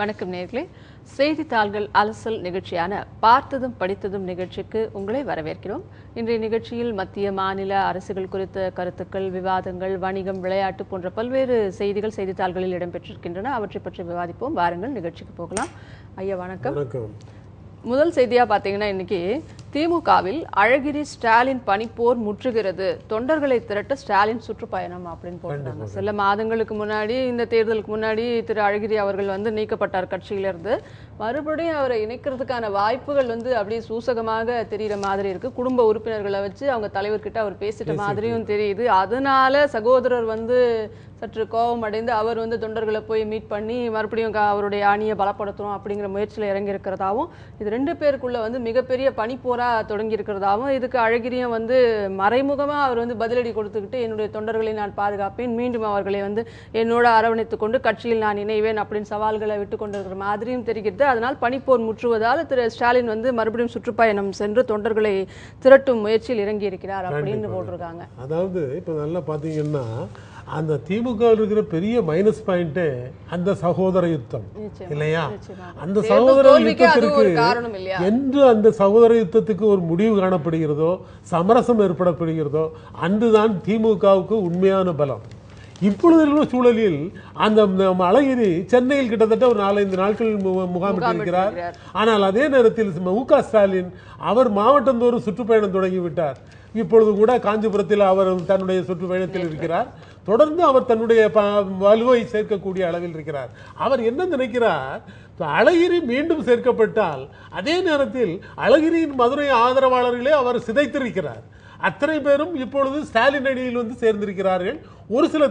வணக்கம் நேர்களே செய்தித்தாள்கள் அலசல் நிகழ்ச்சியான பார்த்ததும் படித்ததும் நிகழ்ச்சிக்கு உங்களை வரவேற்கிறோம் இன்றைய நிகழ்ச்சியில் மத்திய மாநில அரசுகள் குறித்த கருத்துக்கள் விவாதங்கள் வணிகம் விளையாட்டு போன்ற பல்வேறு செய்திகள் செய்தித்தாள்களில் இடம்பெற்றிருக்கின்றன அவற்றை பற்றி விவாதிப்போம் வாருங்கள் நிகழ்ச்சிக்கு போகலாம் ஐயா வணக்கம் முதல் செய்தியா பாத்தீங்கன்னா இன்னைக்கு திமுகவில் அழகிரி ஸ்டாலின் பனிப்போர் முற்றுகிறது தொண்டர்களை திரட்ட ஸ்டாலின் சுற்றுப்பயணம் அப்படின்னு போட்டாங்க சில மாதங்களுக்கு முன்னாடி இந்த தேர்தலுக்கு முன்னாடி திரு அழகிரி அவர்கள் வந்து நீக்கப்பட்டார் கட்சியிலிருந்து மறுபடியும் அவரை இணைக்கிறதுக்கான வாய்ப்புகள் வந்து அப்படியே சூசகமாக தெரியற மாதிரி இருக்குது குடும்ப உறுப்பினர்களை வச்சு அவங்க தலைவர்கிட்ட அவர் பேசிட்ட மாதிரியும் தெரியுது அதனால சகோதரர் வந்து சற்று கோபம் அடைந்து அவர் வந்து தொண்டர்களை போய் மீட் பண்ணி மறுபடியும் அவருடைய அணியை பலப்படுத்தணும் அப்படிங்கிற முயற்சியில் இறங்கி இருக்கிறதாவும் இது ரெண்டு பேருக்குள்ள வந்து மிகப்பெரிய பனிப்போராக தொடங்கி இருக்கிறதாவும் இதுக்கு அழகிரியும் வந்து மறைமுகமாக அவர் வந்து பதிலடி கொடுத்துக்கிட்டு என்னுடைய தொண்டர்களை நான் பாதுகாப்பேன் மீண்டும் அவர்களை வந்து என்னோட அரவணைத்து கொண்டு கட்சியில் நான் இணைவேன் அப்படின்னு சவால்களை விட்டு கொண்டிருக்கிற மாதிரியும் தெரிகிறது அதனால் பனிப்போர் முற்றுவதால் திரு ஸ்டாலின் வந்து மறுபடியும் சுற்றுப்பயணம் சென்று தொண்டர்களை திரட்டும் முயற்சியில் இறங்கி இருக்கிறார் அப்படின்னு போட்டிருக்காங்க அதாவது இப்போ நல்லா பார்த்தீங்கன்னா அந்த திமுக இருக்கிற பெரிய மைனஸ் பாயிண்ட் அந்த சகோதர யுத்தம் இல்லையா அந்த சகோதர யுத்தத்திற்கு என்று அந்த சகோதர யுத்தத்துக்கு ஒரு முடிவு காணப்படுகிறதோ சமரசம் ஏற்படப்படுகிறதோ அன்றுதான் திமுகவுக்கு உண்மையான பலம் இப்பொழுது இருக்கிற சூழலில் அந்த அழகிரி சென்னையில் கிட்டத்தட்ட ஒரு நாலஞ்சு நாட்கள் முகாமிட்டிருக்கிறார் ஆனால் அதே நேரத்தில் மு க ஸ்டாலின் அவர் மாவட்டந்தோறும் சுற்றுப்பயணம் தொடங்கிவிட்டார் இப்பொழுது கூட காஞ்சிபுரத்தில் அவர் தன்னுடைய சுற்றுப்பயணத்தில் இருக்கிறார் தொடர்ந்து அவர் தன்னுடைய வலுவை சேர்க்கக்கூடிய அளவில் இருக்கிறார் அவர் என்ன நினைக்கிறார் அழகிரி மீண்டும் சேர்க்கப்பட்டால் அதே நேரத்தில் அழகிரியின் மதுரை ஆதரவாளர்களே அவர் சிதைத்திருக்கிறார் அத்தனை பேரும் இப்பொழுது ஸ்டாலின் அணியில் வந்து சேர்ந்திருக்கிறார்கள் ஒரு சில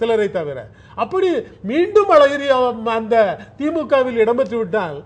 சிலரை தவிர அப்படி மீண்டும் அழகிரி அந்த திமுகவில் இடம்பெற்று விட்டால்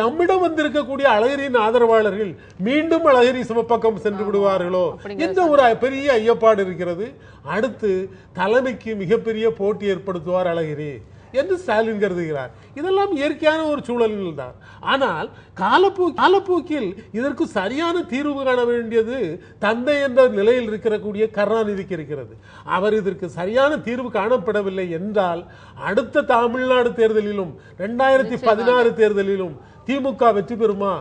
நம்மிடம் வந்திருக்கக்கூடிய அழகிரியின் ஆதரவாளர்கள் மீண்டும் அழகிரி சிவப்பக்கம் சென்று விடுவார்களோ என்ற ஒரு பெரிய ஐயப்பாடு இருக்கிறது அடுத்து தலைமைக்கு மிகப்பெரிய போட்டி ஏற்படுத்துவார் அழகிரி என்று ஸ்டாலின் கருதுகிறார் இதெல்லாம் இயற்கையான ஒரு சூழல்கள் தான் ஆனால் காலப்போ காலப்போக்கில் இதற்கு சரியான தீர்வு காண வேண்டியது தந்தை என்ற நிலையில் இருக்கக்கூடிய கருணாநிதிக்கு இருக்கிறது அவர் இதற்கு சரியான தீர்வு காணப்படவில்லை என்றால் அடுத்த தமிழ்நாடு தேர்தலிலும் ரெண்டாயிரத்தி பதினாறு தேர்தலிலும் திமுக வெற்றி பெறுமா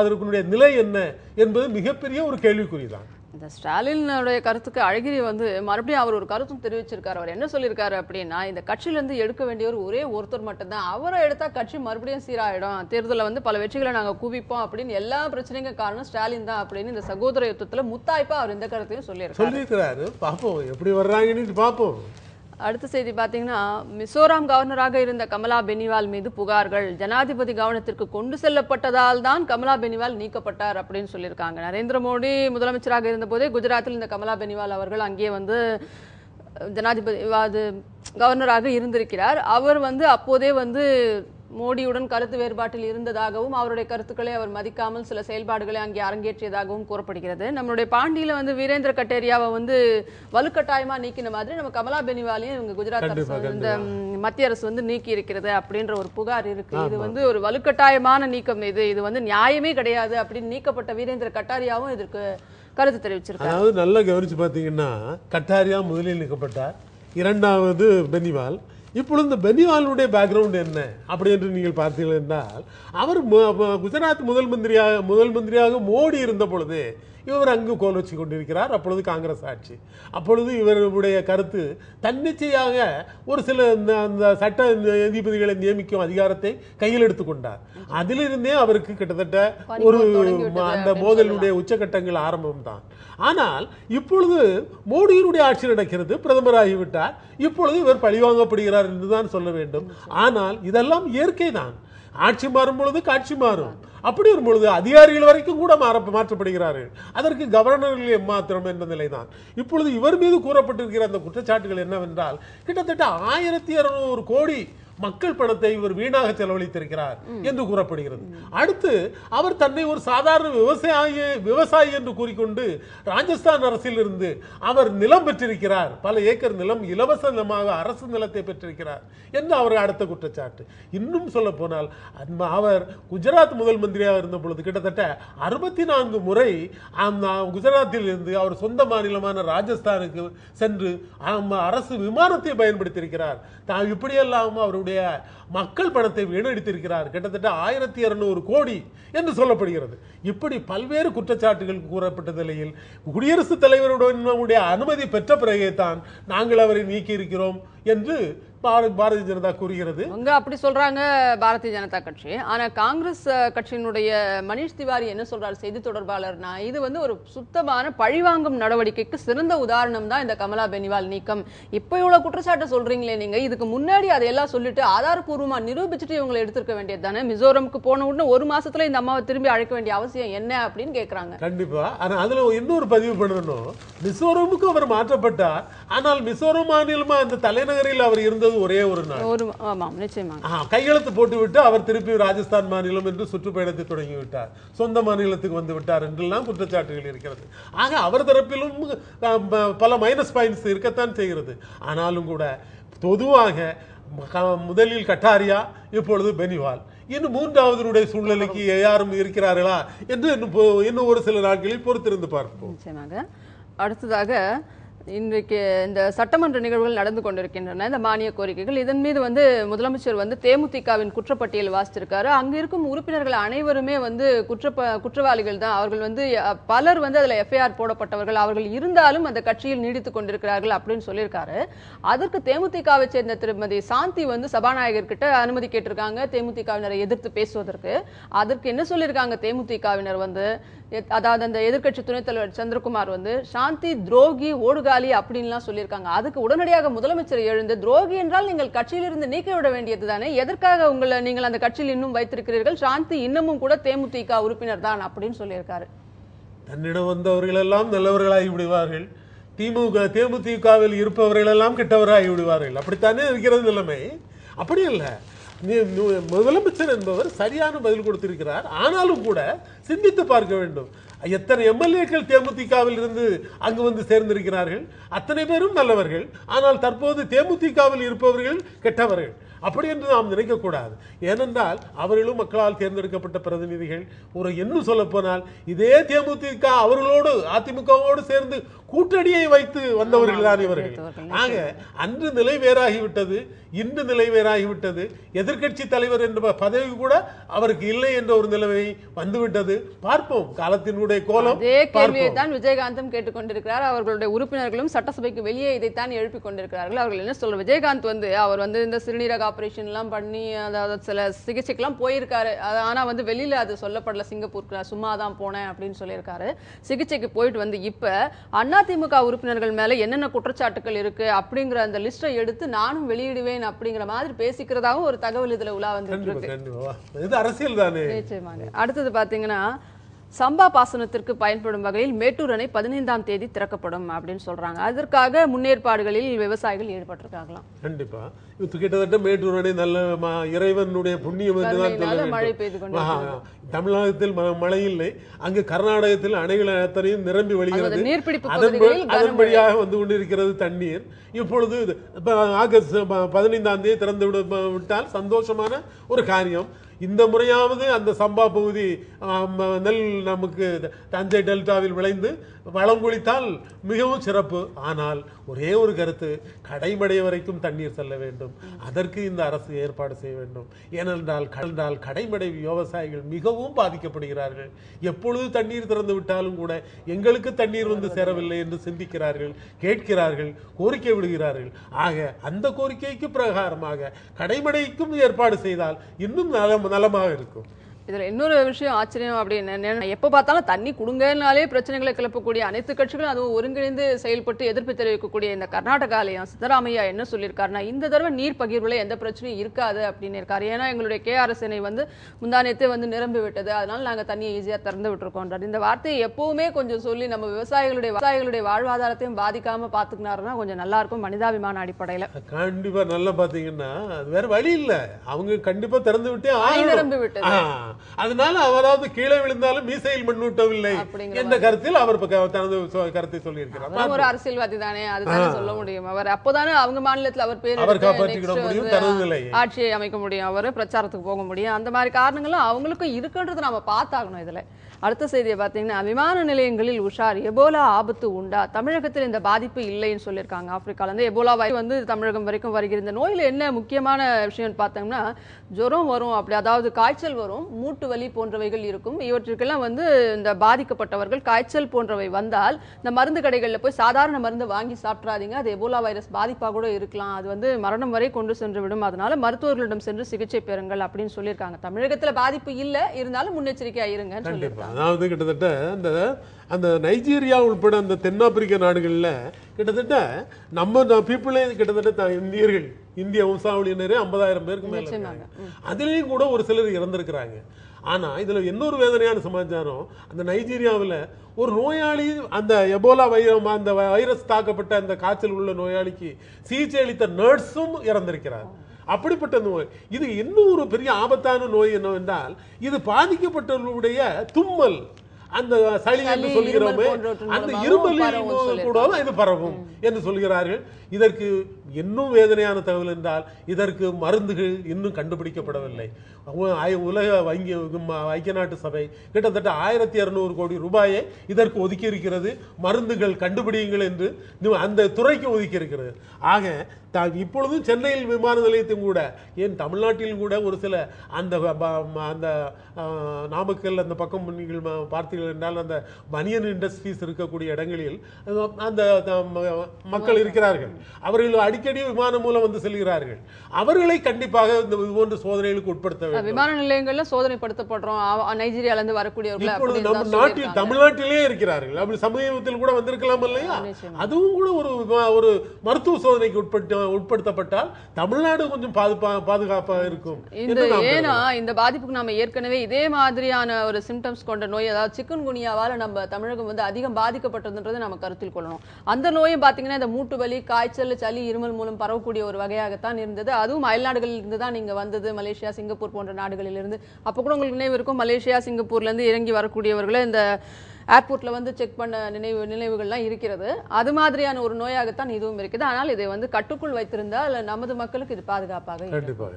அதற்குடைய நிலை என்ன என்பது மிகப்பெரிய ஒரு கேள்விக்குறிதான் இந்த ஸ்டாலினுடைய கருத்துக்கு அழகிரி வந்து மறுபடியும் அவர் ஒரு கருத்தும் தெரிவிச்சிருக்காரு அவர் என்ன சொல்லியிருக்காரு அப்படின்னா இந்த கட்சியிலேருந்து எடுக்க வேண்டியவர் ஒரே ஒருத்தர் மட்டும்தான் அவரை எடுத்தால் கட்சி மறுபடியும் சீராயிடும் தேர்தலில் வந்து பல வெற்றிகளை நாங்கள் குவிப்போம் அப்படின்னு எல்லா பிரச்சனைக்கும் காரணம் ஸ்டாலின் தான் அப்படின்னு இந்த சகோதர யுத்தத்தில் முத்தாய்ப்பாக அவர் இந்த கருத்தையும் சொல்லியிருக்காரு சொல்லியிருக்கிறாரு பார்ப்போம் எப்படி வர்றாங்கன்னு பார்ப்போம் அடுத்த செய்தி பார்த்தீங்கன்னா மிசோராம் கவர்னராக இருந்த கமலா பெனிவால் மீது புகார்கள் ஜனாதிபதி கவனத்திற்கு கொண்டு செல்லப்பட்டதால் தான் கமலா பெனிவால் நீக்கப்பட்டார் அப்படின்னு சொல்லியிருக்காங்க நரேந்திர மோடி முதலமைச்சராக இருந்தபோதே குஜராத்தில் இந்த கமலா பெனிவால் அவர்கள் அங்கே வந்து ஜனாதிபதி அது கவர்னராக இருந்திருக்கிறார் அவர் வந்து அப்போதே வந்து மோடியுடன் கருத்து வேறுபாட்டில் இருந்ததாகவும் அவருடைய கருத்துக்களை அவர் மதிக்காமல் சில செயல்பாடுகளை அங்கே அரங்கேற்றியதாகவும் கூறப்படுகிறது நம்மளுடைய பாண்டியில வந்து வீரேந்திர கட்டேரியாவை வந்து வலுக்கட்டாயமா நீக்கின மாதிரி நம்ம கமலா பெனிவாலையும் இவங்க குஜராத் அரசு இந்த மத்திய அரசு வந்து நீக்கி இருக்கிறது அப்படின்ற ஒரு புகார் இருக்கு இது வந்து ஒரு வலுக்கட்டாயமான நீக்கம் இது இது வந்து நியாயமே கிடையாது அப்படின்னு நீக்கப்பட்ட வீரேந்திர கட்டாரியாவும் இதற்கு கருத்து தெரிவிச்சிருக்காங்க அதாவது நல்லா கவனிச்சு பாத்தீங்கன்னா கட்டாரியா முதலில் நீக்கப்பட்டார் இரண்டாவது பெனிவால் இப்பொழுது இந்த பெனிவாலுடைய பேக்ரவுண்ட் என்ன அப்படி என்று நீங்கள் பார்த்தீர்கள் என்றால் அவர் குஜராத் முதல் மந்திரியாக முதல் மந்திரியாக மோடி இருந்த பொழுது இவர் அங்கு கோலோச்சி கொண்டிருக்கிறார் அப்பொழுது காங்கிரஸ் ஆட்சி அப்பொழுது இவருடைய கருத்து தன்னிச்சையாக ஒரு சில அந்த சட்ட நீதிபதிகளை நியமிக்கும் அதிகாரத்தை கையில் எடுத்துக்கொண்டார் அதிலிருந்தே அவருக்கு கிட்டத்தட்ட ஒரு அந்த மோதலுடைய உச்சகட்டங்கள் ஆரம்பம் தான் ஆனால் இப்பொழுது மோடியினுடைய ஆட்சி நடக்கிறது பிரதமர் ஆகிவிட்டார் இப்பொழுது இவர் பழிவாங்கப்படுகிறார் என்றுதான் சொல்ல வேண்டும் ஆனால் இதெல்லாம் இயற்கை தான் ஆட்சி மாறும் பொழுது காட்சி மாறும் அப்படி வரும்பொழுது அதிகாரிகள் வரைக்கும் கூட மாற மாற்றப்படுகிறார்கள் அதற்கு கவர்னர்கள் எம்மாத்திரம் என்ற நிலைதான் இப்பொழுது இவர் மீது கூறப்பட்டிருக்கிற அந்த குற்றச்சாட்டுகள் என்னவென்றால் கிட்டத்தட்ட ஆயிரத்தி இரநூறு கோடி மக்கள் பணத்தை இவர் வீணாக செலவழித்திருக்கிறார் என்று கூறப்படுகிறது அடுத்து அவர் தன்னை ஒரு சாதாரண விவசாய விவசாயி என்று கூறிக்கொண்டு ராஜஸ்தான் அரசில் இருந்து அவர் நிலம் பெற்றிருக்கிறார் பல ஏக்கர் நிலம் இலவச நிலமாக அரசு நிலத்தை பெற்றிருக்கிறார் என்று அவர் அடுத்த குற்றச்சாட்டு இன்னும் சொல்ல போனால் அவர் குஜராத் முதல் மந்திரியாக இருந்த பொழுது கிட்டத்தட்ட அறுபத்தி நான்கு முறை குஜராத்தில் இருந்து அவர் சொந்த மாநிலமான ராஜஸ்தானுக்கு சென்று அரசு விமானத்தை பயன்படுத்தியிருக்கிறார் இப்படியெல்லாம் அவருடைய நம்முடைய மக்கள் பணத்தை வீணடித்திருக்கிறார் கிட்டத்தட்ட ஆயிரத்தி இருநூறு கோடி என்று சொல்லப்படுகிறது இப்படி பல்வேறு குற்றச்சாட்டுகள் கூறப்பட்ட நிலையில் குடியரசுத் தலைவருடன் நம்முடைய அனுமதி பெற்ற பிறகே தான் நாங்கள் அவரை நீக்கியிருக்கிறோம் என்று பாரதிய ஜனதா கூறுகிறது அவங்க அப்படி சொல்றாங்க பாரதிய ஜனதா கட்சி ஆனா காங்கிரஸ் கட்சியினுடைய மணிஷ் திவாரி என்ன சொல்றார் செய்தி தொடர்பாளர்னா இது வந்து ஒரு சுத்தமான பழிவாங்கும் நடவடிக்கைக்கு சிறந்த உதாரணம் தான் இந்த கமலா பெனிவால் நீக்கம் இப்ப இவ்வளவு குற்றச்சாட்டை சொல்றீங்களே நீங்க இதுக்கு முன்னாடி அதையெல்லாம் சொல்லிட்டு ஆதாரபூர்வமா நிரூபிச்சுட்டு இவங்களை எடுத்திருக்க வேண்டியது தானே மிசோரமுக்கு போன உடனே ஒரு மாசத்துல இந்த அம்மாவை திரும்பி அழைக்க வேண்டிய அவசியம் என்ன அப்படின்னு கேக்குறாங்க கண்டிப்பா ஆனா அதுல இன்னொரு பதிவு பண்ணணும் மிசோரமுக்கு அவர் மாற்றப்பட்டார் ஆனால் மிசோரம் மாநிலமா அந்த தலைநகரில் அவர் இருந்த இருந்தது ஒரே ஒரு நாள் ஒரு ஆமாம் நிச்சயமாக கையெழுத்து போட்டுவிட்டு அவர் திருப்பி ராஜஸ்தான் மாநிலம் என்று சுற்றுப்பயணத்தை தொடங்கி விட்டார் சொந்த மாநிலத்துக்கு வந்து விட்டார் என்றெல்லாம் குற்றச்சாட்டுகள் இருக்கிறது ஆக அவர் தரப்பிலும் பல மைனஸ் பாயிண்ட்ஸ் இருக்கத்தான் செய்கிறது ஆனாலும் கூட பொதுவாக முதலில் கட்டாரியா இப்பொழுது பெனிவால் இன்னும் மூன்றாவது சூழ்நிலைக்கு யாரும் இருக்கிறார்களா என்று இன்னும் ஒரு சில நாட்களில் பொறுத்திருந்து பார்ப்போம் அடுத்ததாக இன்றைக்கு இந்த சட்டமன்ற நிகழ்வுகள் நடந்து கொண்டிருக்கின்றன இந்த மானிய கோரிக்கைகள் இதன் மீது வந்து முதலமைச்சர் வந்து தேமுதிகவின் குற்றப்பட்டியல் வாசித்திருக்காரு அங்க இருக்கும் உறுப்பினர்கள் அனைவருமே வந்து குற்ற குற்றவாளிகள் தான் அவர்கள் வந்து பலர் வந்து அதுல எஃப்ஐஆர் போடப்பட்டவர்கள் அவர்கள் இருந்தாலும் அந்த கட்சியில் நீடித்துக் கொண்டிருக்கிறார்கள் அப்படின்னு சொல்லியிருக்காரு அதற்கு தேமுதிகவை சேர்ந்த திருமதி சாந்தி வந்து சபாநாயகர் கிட்ட அனுமதி கேட்டிருக்காங்க தேமுதிகவினரை எதிர்த்து பேசுவதற்கு அதற்கு என்ன சொல்லியிருக்காங்க தேமுதிகவினர் வந்து அதாவது அந்த எதிர்கட்சி துணைத் தலைவர் சந்திரகுமார் வந்து சாந்தி துரோகி ஓடுகாலி அப்படின்லாம் சொல்லியிருக்காங்க அதுக்கு உடனடியாக முதலமைச்சர் எழுந்து துரோகி என்றால் நீங்கள் கட்சியிலிருந்து விட வேண்டியது தானே எதற்காக உங்களை நீங்கள் அந்த கட்சியில் இன்னும் வைத்திருக்கிறீர்கள் சாந்தி இன்னமும் கூட தேமுதிக உறுப்பினர் தான் அப்படின்னு சொல்லியிருக்காரு தன்னிடம் வந்தவர்கள் எல்லாம் நல்லவர்களாகி விடுவார்கள் திமுக தேமுதிகவில் இருப்பவர்கள் எல்லாம் கெட்டவராகி விடுவார்கள் அப்படித்தானே இருக்கிறது நிலைமை அப்படி இல்லை முதலமைச்சர் என்பவர் சரியான பதில் கொடுத்திருக்கிறார் ஆனாலும் கூட சிந்தித்து பார்க்க வேண்டும் எத்தனை எம்எல்ஏக்கள் தேமுதிகவில் இருந்து அங்கு வந்து சேர்ந்திருக்கிறார்கள் அத்தனை பேரும் நல்லவர்கள் ஆனால் தற்போது தேமுதிகவில் இருப்பவர்கள் கெட்டவர்கள் அப்படி என்று நாம் நினைக்கக்கூடாது ஏனென்றால் அவர்களும் மக்களால் தேர்ந்தெடுக்கப்பட்ட பிரதிநிதிகள் ஒரு இன்னும் சொல்லப்போனால் இதே தேமுதிக அவர்களோடு அதிமுகவோடு சேர்ந்து கூட்டணியை வைத்து வந்தவர்கள் தான் இவர்கள் ஆக அன்று நிலை வேறாகிவிட்டது இன்று நிலை வேறாகிவிட்டது எதிர்கட்சி தலைவர் என்ற பதவி கூட அவருக்கு இல்லை என்ற ஒரு நிலைமை வந்துவிட்டது பார்ப்போம் காலத்தினுடைய கோலம் தான் விஜயகாந்தும் கேட்டுக்கொண்டிருக்கிறார் அவர்களுடைய உறுப்பினர்களும் சட்டசபைக்கு வெளியே இதைத்தான் எழுப்பிக் கொண்டிருக்கிறார்கள் அவர்கள் என்ன சொல்ற விஜயகாந்த் வந்து அவர் வந்து இந்த சிறுநீரக ஆப்ரேஷன்லாம் பண்ணி அதாவது சில சிகிச்சைக்கெலாம் போயிருக்காரு அது ஆனால் வந்து வெளியில் அது சொல்லப்படல சிங்கப்பூருக்கு நான் சும்மா தான் போனேன் அப்படின்னு சொல்லியிருக்காரு சிகிச்சைக்கு போயிட்டு வந்து இப்போ அதிமுக உறுப்பினர்கள் மேலே என்னென்ன குற்றச்சாட்டுகள் இருக்குது அப்படிங்கிற அந்த லிஸ்ட்டை எடுத்து நானும் வெளியிடுவேன் அப்படிங்கிற மாதிரி பேசிக்கிறதாகவும் ஒரு தகவல் இதில் உலா வந்துட்டு அரசியல் தானே நிச்சயமாங்க அடுத்தது பார்த்தீங்கன்னா சம்பா பாசனத்திற்கு பயன்படும் வகையில் மேட்டூர் அணை பதினைந்தாம் தேதி திறக்கப்படும் அப்படின்னு சொல்றாங்க அதற்காக முன்னேற்பாடுகளில் விவசாயிகள் ஈடுபட்டிருக்காங்களாம் கண்டிப்பா கிட்டத்தட்ட மேட்டூர் அணை நல்ல இறைவனுடைய புண்ணியம் தமிழகத்தில் மழை இல்லை அங்கு கர்நாடகத்தில் அணைகள் அத்தனையும் நிரம்பி வழிகிறது அதன்படியாக வந்து கொண்டிருக்கிறது தண்ணீர் இப்பொழுது ஆகஸ்ட் பதினைந்தாம் தேதி திறந்து விட்டால் சந்தோஷமான ஒரு காரியம் இந்த முறையாவது அந்த சம்பா பகுதி நெல் நமக்கு தஞ்சை டெல்டாவில் விளைந்து வளம் குளித்தால் மிகவும் சிறப்பு ஆனால் ஒரே ஒரு கருத்து கடைமடை வரைக்கும் தண்ணீர் செல்ல வேண்டும் அதற்கு இந்த அரசு ஏற்பாடு செய்ய வேண்டும் ஏனென்றால் கடந்தால் கடைமடை விவசாயிகள் மிகவும் பாதிக்கப்படுகிறார்கள் எப்பொழுது தண்ணீர் திறந்து விட்டாலும் கூட எங்களுக்கு தண்ணீர் வந்து சேரவில்லை என்று சிந்திக்கிறார்கள் கேட்கிறார்கள் கோரிக்கை விடுகிறார்கள் ஆக அந்த கோரிக்கைக்கு பிரகாரமாக கடைமடைக்கும் ஏற்பாடு செய்தால் இன்னும் நலம் நலமாக இருக்கும் இதில் இன்னொரு விஷயம் ஆச்சரியம் அப்படின்னு எப்போ பார்த்தாலும் தண்ணி கொடுங்கனாலே பிரச்சனைகளை கிளப்பக்கூடிய அனைத்து கட்சிகளும் அதுவும் ஒருங்கிணைந்து செயல்பட்டு எதிர்ப்பு தெரிவிக்கக்கூடிய இந்த கர்நாடகாலையும் சித்தராமையா என்ன சொல்லியிருக்காருன்னா இந்த தடவை நீர் பகிர்வில் எந்த பிரச்சனையும் இருக்காது அப்படின்னு இருக்காரு ஏன்னா எங்களுடைய கேஆர்எஸ் இணை வந்து முந்தானியத்தை வந்து நிரம்பி விட்டது அதனால நாங்கள் தண்ணியை ஈஸியாக திறந்து விட்டுருக்கோன்றார் இந்த வார்த்தையை எப்பவுமே கொஞ்சம் சொல்லி நம்ம விவசாயிகளுடைய விவசாயிகளுடைய வாழ்வாதாரத்தையும் பாதிக்காம பார்த்துக்கினாருன்னா கொஞ்சம் நல்லா இருக்கும் மனிதாபிமான அடிப்படையில் கண்டிப்பாக நல்லா பார்த்தீங்கன்னா வேற வழி இல்லை அவங்க கண்டிப்பாக திறந்து விட்டு நிரம்பி விட்டது அதனால அவராவது கீழே விழுந்தாலும் மீசையில் மண்ணூட்டவில்லை என்ற கருத்தில் அவர் தனது கருத்தை சொல்லியிருக்கிறார் ஒரு அரசியல்வாதி தானே அதுதான் சொல்ல முடியும் அவர் அப்போதானே அவங்க மாநிலத்தில் அவர் பேர் அவர் காப்பாற்றிக்கிட முடியும் தனது ஆட்சியை அமைக்க முடியும் அவர் பிரச்சாரத்துக்கு போக முடியும் அந்த மாதிரி காரணங்களும் அவங்களுக்கும் இருக்குன்றது நம்ம பார்த்தாகணும் இதுல அடுத்த செய்தியை பார்த்தீங்கன்னா விமான நிலையங்களில் உஷார் எபோலா ஆபத்து உண்டா தமிழகத்தில் இந்த பாதிப்பு இல்லைன்னு சொல்லியிருக்காங்க இருந்து எபோலா வந்து தமிழகம் வரைக்கும் வருகிற இந்த நோயில் என்ன முக்கியமான விஷயம்னு பார்த்தோம்னா ஜுரம் வரும் அப்படி அதாவது காய்ச்சல் வரும் மூட்டு வலி போன்றவைகள் இருக்கும் இவற்றுக்கெல்லாம் வந்து இந்த பாதிக்கப்பட்டவர்கள் காய்ச்சல் போன்றவை வந்தால் இந்த மருந்து கடைகளில் போய் சாதாரண மருந்து வாங்கி சாப்பிட்றாதீங்க அது எபோலா வைரஸ் பாதிப்பாக கூட இருக்கலாம் அது வந்து மரணம் வரை கொண்டு சென்று விடும் அதனால மருத்துவர்களிடம் சென்று சிகிச்சை பெறுங்கள் அப்படின்னு சொல்லியிருக்காங்க தமிழகத்தில் பாதிப்பு இல்லை இருந்தாலும் முன்னெச்சரிக்கையாக இருங்கன்னு சொல்லியிருக்காங்க அதாவது கிட்டத்தட்ட அந்த அந்த நைஜீரியா உள்பட அந்த தென்னாப்பிரிக்க நாடுகளில் கிட்டத்தட்ட நம்ம பீப்புளே கிட்டத்தட்ட இந்தியர்கள் இந்திய வம்சாவளியினரே ஐம்பதாயிரம் பேருக்கு மேலே இருக்காங்க அதுலேயும் கூட ஒரு சிலர் இறந்துருக்கிறாங்க ஆனால் இதில் இன்னொரு வேதனையான சமாச்சாரம் அந்த நைஜீரியாவில் ஒரு நோயாளி அந்த எபோலா வைரம் அந்த வைரஸ் தாக்கப்பட்ட அந்த காய்ச்சல் உள்ள நோயாளிக்கு சிகிச்சை அளித்த நர்ஸும் இறந்திருக்கிறார் அப்படிப்பட்ட நோய் இது இன்னும் ஒரு பெரிய ஆபத்தான நோய் என்னவென்றால் இது பாதிக்கப்பட்டவர்களுடைய தும்மல் அந்த சளி என்று சொல்கிறோமே அந்த இருமல் கூட இது பரவும் என்று சொல்கிறார்கள் இதற்கு இன்னும் வேதனையான தகவல் என்றால் இதற்கு மருந்துகள் இன்னும் கண்டுபிடிக்கப்படவில்லை உலக வங்கி ஐக்கிய நாட்டு சபை கிட்டத்தட்ட ஆயிரத்தி இரநூறு கோடி ரூபாயை இதற்கு ஒதுக்கியிருக்கிறது மருந்துகள் கண்டுபிடியுங்கள் என்று அந்த துறைக்கு ஒதுக்கியிருக்கிறது ஆக இப்பொழுதும் சென்னையில் விமான நிலையத்தையும் கூட ஏன் தமிழ்நாட்டிலும் கூட ஒரு சில அந்த அந்த நாமக்கல் அந்த பக்கம் நீங்கள் பார்த்தீர்கள் என்றால் அந்த பனியன் இண்டஸ்ட்ரீஸ் இருக்கக்கூடிய இடங்களில் அந்த மக்கள் இருக்கிறார்கள் அவர்கள் அடிக்கடி விமானம் மூலம் வந்து செல்கிறார்கள் அவர்களை கண்டிப்பாக இந்த போன்ற சோதனைகளுக்கு உட்படுத்த வேண்டும் விமான நிலையங்கள்ல சோதனைப்படுத்தப்படுறோம் நைஜீரியால இருந்து வரக்கூடியவர்கள் நாட்டில் இருக்கிறார்கள் அப்படி கூட வந்திருக்கலாம் இல்லையா அதுவும் கூட ஒரு ஒரு மருத்துவ சோதனைக்கு உட்பட்டு உட்படுத்தப்பட்டால் தமிழ்நாடு கொஞ்சம் இருக்கும் இந்த ஏன்னா இந்த பாதிப்புக்கு நாம ஏற்கனவே இதே மாதிரியான ஒரு சிம்டம்ஸ் கொண்ட நோய் அதாவது சிக்கன் குனியாவால் நம்ம தமிழகம் வந்து அதிகம் பாதிக்கப்பட்டதுன்றது நம்ம கருத்தில் கொள்ளணும் அந்த நோயும் பாத்தீங்கன்னா இந்த மூட்டு வலி காய்ச்சல் சளி இருமல் மூலம் பரவக்கூடிய ஒரு வகையாகத்தான் இருந்தது அதுவும் அயல்நாடுகளில் இருந்து தான் நீங்க வந்தது மலேசியா சிங்கப்பூர் போன்ற போன்ற நாடுகளிலிருந்து அப்போ கூட உங்களுக்கு நினைவு இருக்கும் மலேசியா சிங்கப்பூர்லேருந்து இறங்கி வரக்கூடியவர்களை இந்த ஏர்போர்ட்டில் வந்து செக் பண்ண நினைவு நினைவுகள்லாம் இருக்கிறது அது மாதிரியான ஒரு நோயாகத்தான் இதுவும் இருக்குது ஆனால் இதை வந்து கட்டுக்குள் வைத்திருந்தால் நமது மக்களுக்கு இது பாதுகாப்பாக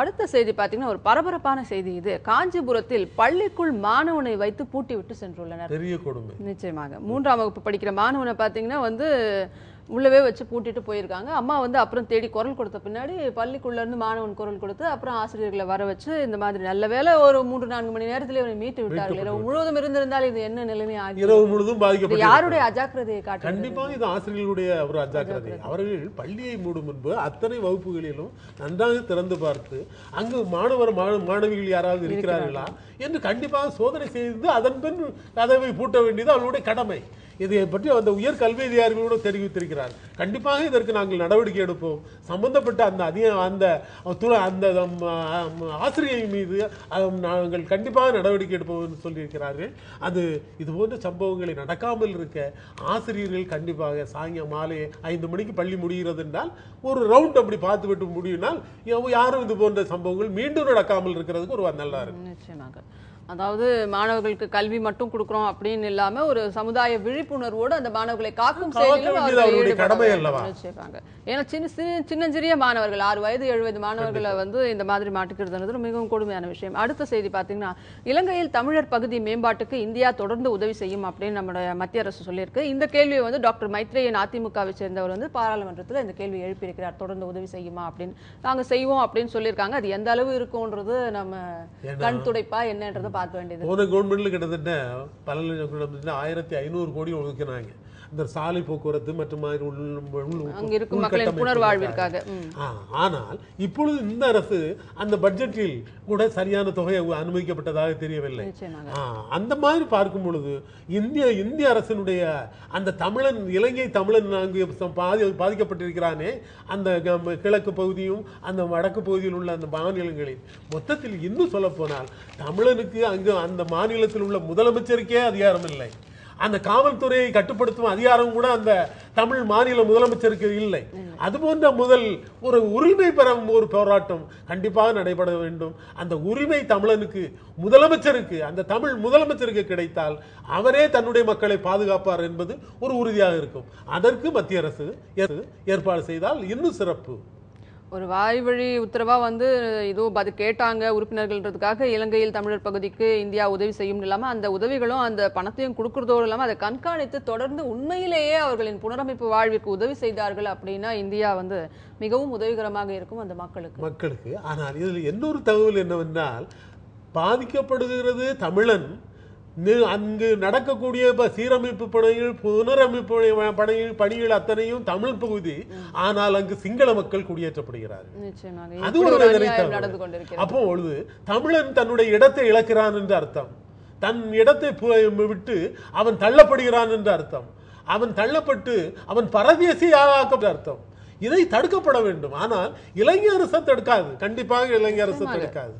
அடுத்த செய்தி பாத்தீங்கன்னா ஒரு பரபரப்பான செய்தி இது காஞ்சிபுரத்தில் பள்ளிக்குள் மாணவனை வைத்து பூட்டி விட்டு சென்றுள்ளனர் பெரிய கொடுமை நிச்சயமாக மூன்றாம் வகுப்பு படிக்கிற மாணவனை பார்த்தீங்கன்னா வந்து உள்ளவே வச்சு பூட்டிட்டு போயிருக்காங்க அம்மா வந்து அப்புறம் தேடி குரல் கொடுத்த பின்னாடி பள்ளிக்குள்ளேருந்து மாணவன் குரல் கொடுத்து அப்புறம் ஆசிரியர்களை வர வச்சு இந்த மாதிரி நல்ல வேலை ஒரு மூன்று நான்கு மணி நேரத்தில் இவனை மீட்டு விட்டார்கள் இரவு முழுவதும் இருந்திருந்தால் இது என்ன நிலைமை ஆகி இரவு முழுவதும் பாதிக்கப்படும் யாருடைய அஜாக்கிரதையை காட்டு கண்டிப்பாக இது ஆசிரியர்களுடைய ஒரு அஜாக்கிரதை அவர்கள் பள்ளியை மூடும் முன்பு அத்தனை வகுப்புகளிலும் நன்றாக திறந்து பார்த்து அங்கு மாணவர் மாணவிகள் யாராவது இருக்கிறார்களா என்று கண்டிப்பாக சோதனை செய்து அதன் பின் கதவை பூட்ட வேண்டியது அவளுடைய கடமை இதை பற்றி அந்த உயர் கல்வி அதிகாரிகளோடு தெரிவித்திருக்கிறார் கண்டிப்பாக இதற்கு நாங்கள் நடவடிக்கை எடுப்போம் சம்பந்தப்பட்ட அந்த அதிக அந்த துறை அந்த ஆசிரியை மீது நாங்கள் கண்டிப்பாக நடவடிக்கை எடுப்போம் என்று சொல்லியிருக்கிறார்கள் அது இதுபோன்ற சம்பவங்களை நடக்காமல் இருக்க ஆசிரியர்கள் கண்டிப்பாக சாயங்காலம் மாலை ஐந்து மணிக்கு பள்ளி முடிகிறது என்றால் ஒரு ரவுண்ட் அப்படி பார்த்துவிட்டு முடியினால் யாரும் இது போன்ற சம்பவங்கள் மீண்டும் நடக்காமல் இருக்கிறதுக்கு ஒரு நல்லா இருக்கும் நிச்சயமாக அதாவது மாணவர்களுக்கு கல்வி மட்டும் கொடுக்குறோம் அப்படின்னு இல்லாம ஒரு சமுதாய விழிப்புணர்வோடு அந்த மாணவர்களை காக்கும் ஏன்னா சின்ன சின்ன சின்னஞ்சிறிய மாணவர்கள் ஆறு வயது ஏழு வயது மாணவர்களை வந்து இந்த மாதிரி மாட்டுக்கிறதுன்றது மிகவும் கொடுமையான விஷயம் அடுத்த செய்தி பார்த்தீங்கன்னா இலங்கையில் தமிழர் பகுதி மேம்பாட்டுக்கு இந்தியா தொடர்ந்து உதவி செய்யும் அப்படின்னு நம்ம மத்திய அரசு சொல்லியிருக்கு இந்த கேள்வியை வந்து டாக்டர் மைத்ரேயன் அதிமுகவை சேர்ந்தவர் வந்து பாராளுமன்றத்தில் இந்த கேள்வி எழுப்பியிருக்கிறார் தொடர்ந்து உதவி செய்யுமா அப்படின்னு நாங்கள் செய்வோம் அப்படின்னு சொல்லியிருக்காங்க அது எந்த அளவு இருக்கும்ன்றது நம்ம கண் துடைப்பா என்னன்றது பார்க்க வேண்டியது போன கவர்மெண்ட்ல கிட்டத்தட்ட பல லட்சம் ஆயிரத்தி ஐநூறு கோடி ஒதுக்கினாங்க இந்த சாலை போக்குவரத்து மற்றும் உள்கட்டமைப்பு ஆனால் இப்பொழுது இந்த அரசு அந்த பட்ஜெட்டில் கூட சரியான தொகை அனுமதிக்கப்பட்டதாக தெரியவில்லை அந்த மாதிரி பார்க்கும் பொழுது இந்திய இந்திய அரசினுடைய அந்த தமிழன் இலங்கை தமிழன் அங்கு பாதி பாதிக்கப்பட்டிருக்கிறானே அந்த கிழக்கு பகுதியும் அந்த வடக்கு பகுதியில் உள்ள அந்த மாநிலங்களில் மொத்தத்தில் இன்னும் போனால் தமிழனுக்கு அங்கு அந்த மாநிலத்தில் உள்ள முதலமைச்சருக்கே அதிகாரம் இல்லை அந்த காவல்துறையை கட்டுப்படுத்தும் அதிகாரம் கூட அந்த தமிழ் மாநில முதலமைச்சருக்கு இல்லை அது போன்ற முதல் ஒரு உரிமை பெறும் ஒரு போராட்டம் கண்டிப்பாக நடைபெற வேண்டும் அந்த உரிமை தமிழனுக்கு முதலமைச்சருக்கு அந்த தமிழ் முதலமைச்சருக்கு கிடைத்தால் அவரே தன்னுடைய மக்களை பாதுகாப்பார் என்பது ஒரு உறுதியாக இருக்கும் அதற்கு மத்திய அரசு ஏற்பாடு செய்தால் இன்னும் சிறப்பு ஒரு வாய்வழி உத்தரவா வந்து ஏதோ அது கேட்டாங்க உறுப்பினர்கள்ன்றதுக்காக இலங்கையில் தமிழர் பகுதிக்கு இந்தியா உதவி செய்யும் இல்லாமல் அந்த உதவிகளும் அந்த பணத்தையும் கொடுக்கறதோடு இல்லாமல் அதை கண்காணித்து தொடர்ந்து உண்மையிலேயே அவர்களின் புனரமைப்பு வாழ்விற்கு உதவி செய்தார்கள் அப்படின்னா இந்தியா வந்து மிகவும் உதவிகரமாக இருக்கும் அந்த மக்களுக்கு மக்களுக்கு ஆனால் இதில் இன்னொரு தகவல் என்னவென்றால் பாதிக்கப்படுகிறது தமிழன் அங்கு நடக்கக்கூடிய இப்போ சீரமைப்பு பணிகள் புனரமைப்பு பணிகள் பணிகள் அத்தனையும் தமிழ் பகுதி ஆனால் அங்கு சிங்கள மக்கள் குடியேற்றப்படுகிறார்கள் அது தமிழன் தன்னுடைய இடத்தை இழக்கிறான் என்று அர்த்தம் தன் இடத்தை விட்டு அவன் தள்ளப்படுகிறான் என்று அர்த்தம் அவன் தள்ளப்பட்டு அவன் பரதேசியாக அர்த்தம் இதை தடுக்கப்பட வேண்டும் ஆனால் இளைஞ தடுக்காது கண்டிப்பாக இளைஞரசு தடுக்காது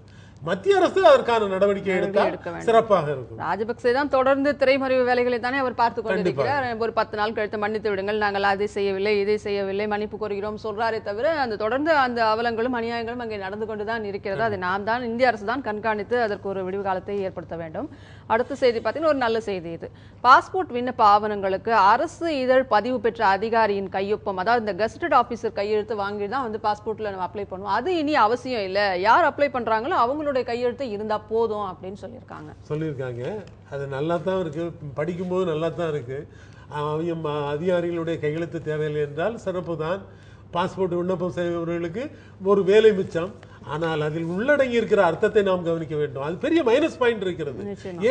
மத்திய அரசு அதற்கான நடவடிக்கை எடுத்தால் சிறப்பாக இருக்கும் ராஜபக்சே தான் தொடர்ந்து திரைமறைவு வேலைகளை தானே அவர் பார்த்துக் கொண்டிருக்கிறார் ஒரு பத்து நாள் கழித்து மன்னித்து விடுங்கள் நாங்கள் அதை செய்யவில்லை இதை செய்யவில்லை மன்னிப்பு கோருகிறோம் சொல்றாரே தவிர அந்த தொடர்ந்து அந்த அவலங்களும் அநியாயங்களும் அங்கே நடந்து கொண்டு தான் இருக்கிறது அது நாம் தான் இந்திய அரசு தான் கண்காணித்து அதற்கு ஒரு விடிவு காலத்தை ஏற்படுத்த வேண்டும் அடுத்த செய்தி பார்த்தீங்கன்னா ஒரு நல்ல செய்தி இது பாஸ்போர்ட் விண்ணப்ப ஆவணங்களுக்கு அரசு இதழ் பதிவு பெற்ற அதிகாரியின் கையொப்பம் அதாவது இந்த கெஸ்டட் ஆஃபீஸர் கையெழுத்து வாங்கி தான் வந்து பாஸ்போர்ட்டில் நம்ம அப்ளை பண்ணுவோம் அது இனி அவசியம் இல்லை யார் அப்ளை பண்ணுறாங்களோ அவங்களுடைய கையெழுத்து இருந்தால் போதும் அப்படின்னு சொல்லியிருக்காங்க சொல்லியிருக்காங்க அது நல்லா தான் இருக்குது படிக்கும்போது நல்லா தான் இருக்குது அவங்க அதிகாரிகளுடைய கையெழுத்து தேவையில்லை என்றால் சிறப்பு தான் பாஸ்போர்ட் விண்ணப்பம் செய்பவர்களுக்கு ஒரு வேலை மிச்சம் ஆனால் அதில் உள்ளடங்கி இருக்கிற அர்த்தத்தை நாம் கவனிக்க வேண்டும் அது பெரிய மைனஸ் பாயிண்ட் இருக்கிறது